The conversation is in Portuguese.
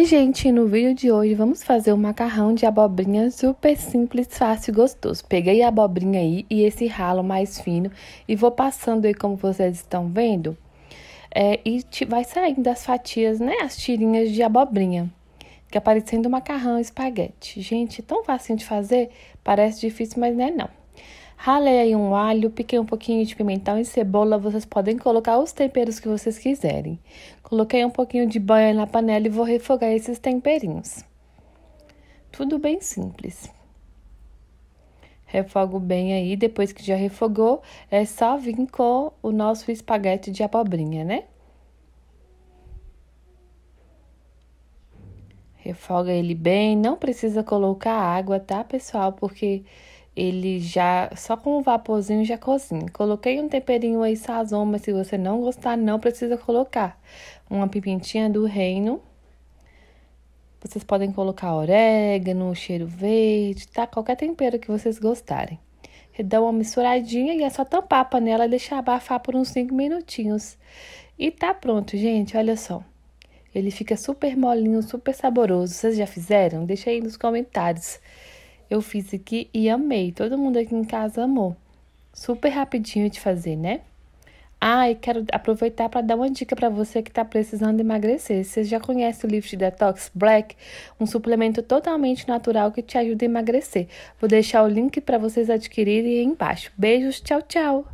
Oi gente, no vídeo de hoje vamos fazer um macarrão de abobrinha super simples, fácil e gostoso. Peguei a abobrinha aí e esse ralo mais fino e vou passando aí como vocês estão vendo. É, e vai saindo as fatias, né, as tirinhas de abobrinha. Fica é parecendo macarrão espaguete. Gente, tão fácil de fazer, parece difícil, mas não é não. Ralei aí um alho, piquei um pouquinho de pimentão e cebola. Vocês podem colocar os temperos que vocês quiserem. Coloquei um pouquinho de banha na panela e vou refogar esses temperinhos. Tudo bem simples. Refogo bem aí. Depois que já refogou, é só vir com o nosso espaguete de abobrinha, né? Refoga ele bem. Não precisa colocar água, tá, pessoal? Porque ele já, só com o vaporzinho já cozinha. Coloquei um temperinho aí sazon, mas se você não gostar, não precisa colocar. Uma pimentinha do reino. Vocês podem colocar orégano, cheiro verde, tá? Qualquer tempero que vocês gostarem. Dá uma misturadinha e é só tampar a panela e deixar abafar por uns 5 minutinhos. E tá pronto, gente. Olha só. Ele fica super molinho, super saboroso. Vocês já fizeram? Deixa aí nos comentários eu fiz aqui e amei. Todo mundo aqui em casa amou. Super rapidinho de fazer, né? Ah, e quero aproveitar para dar uma dica para você que está precisando emagrecer. Você já conhece o Lift Detox Black? Um suplemento totalmente natural que te ajuda a emagrecer. Vou deixar o link para vocês adquirirem aí embaixo. Beijos, tchau, tchau!